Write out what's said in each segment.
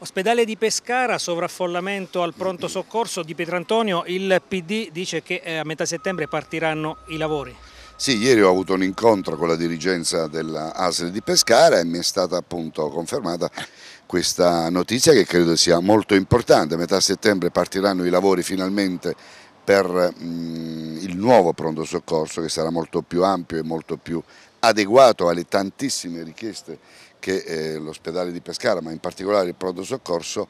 Ospedale di Pescara, sovraffollamento al pronto soccorso di Pietrantonio, il PD dice che eh, a metà settembre partiranno i lavori. Sì, ieri ho avuto un incontro con la dirigenza dell'ASL di Pescara e mi è stata appunto confermata questa notizia che credo sia molto importante. A metà settembre partiranno i lavori finalmente per mh, mm, il nuovo pronto soccorso che sarà molto più ampio e molto più adeguato alle tantissime richieste che eh, l'ospedale di Pescara, ma in particolare il pronto soccorso,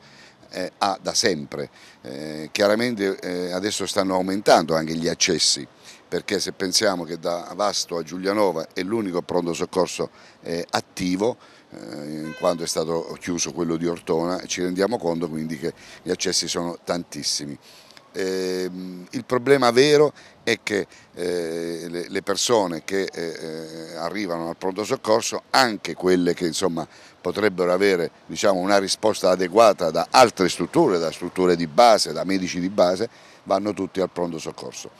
eh, ha da sempre. Eh, chiaramente eh, adesso stanno aumentando anche gli accessi, perché se pensiamo che da Vasto a Giulianova è l'unico pronto soccorso eh, attivo, eh, in quanto è stato chiuso quello di Ortona, ci rendiamo conto quindi che gli accessi sono tantissimi. Eh, il problema vero è che eh, le persone che eh, eh, arrivano al pronto soccorso, anche quelle che insomma, potrebbero avere diciamo, una risposta adeguata da altre strutture, da strutture di base, da medici di base, vanno tutti al pronto soccorso.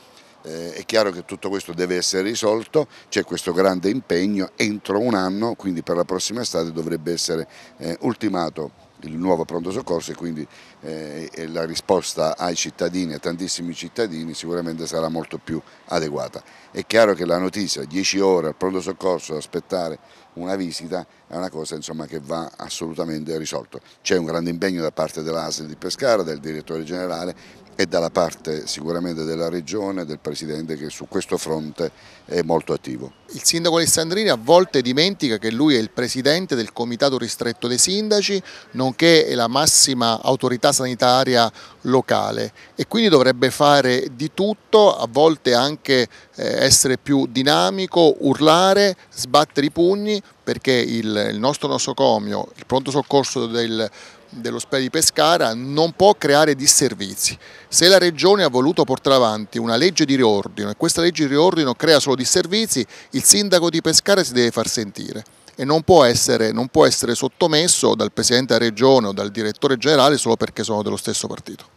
Eh, è chiaro che tutto questo deve essere risolto, c'è questo grande impegno, entro un anno, quindi per la prossima estate dovrebbe essere eh, ultimato il nuovo pronto soccorso e quindi eh, e la risposta ai cittadini, a tantissimi cittadini sicuramente sarà molto più adeguata. È chiaro che la notizia, 10 ore al pronto soccorso, aspettare una visita è una cosa insomma, che va assolutamente risolto. C'è un grande impegno da parte dell'ASL di Pescara, del direttore generale e dalla parte sicuramente della regione, del presidente che su questo fronte è molto attivo. Il sindaco Alessandrini a volte dimentica che lui è il presidente del comitato ristretto dei sindaci, nonché la massima autorità sanitaria locale e quindi dovrebbe fare di tutto, a volte anche eh, essere più dinamico, urlare, sbattere i pugni perché il, nostro nosocomio, il pronto soccorso del dell'ospedale di Pescara non può creare disservizi. Se la Regione ha voluto portare avanti una legge di riordino e questa legge di riordino crea solo disservizi, il sindaco di Pescara si deve far sentire e non può, essere, non può essere sottomesso dal Presidente della Regione o dal Direttore Generale solo perché sono dello stesso partito.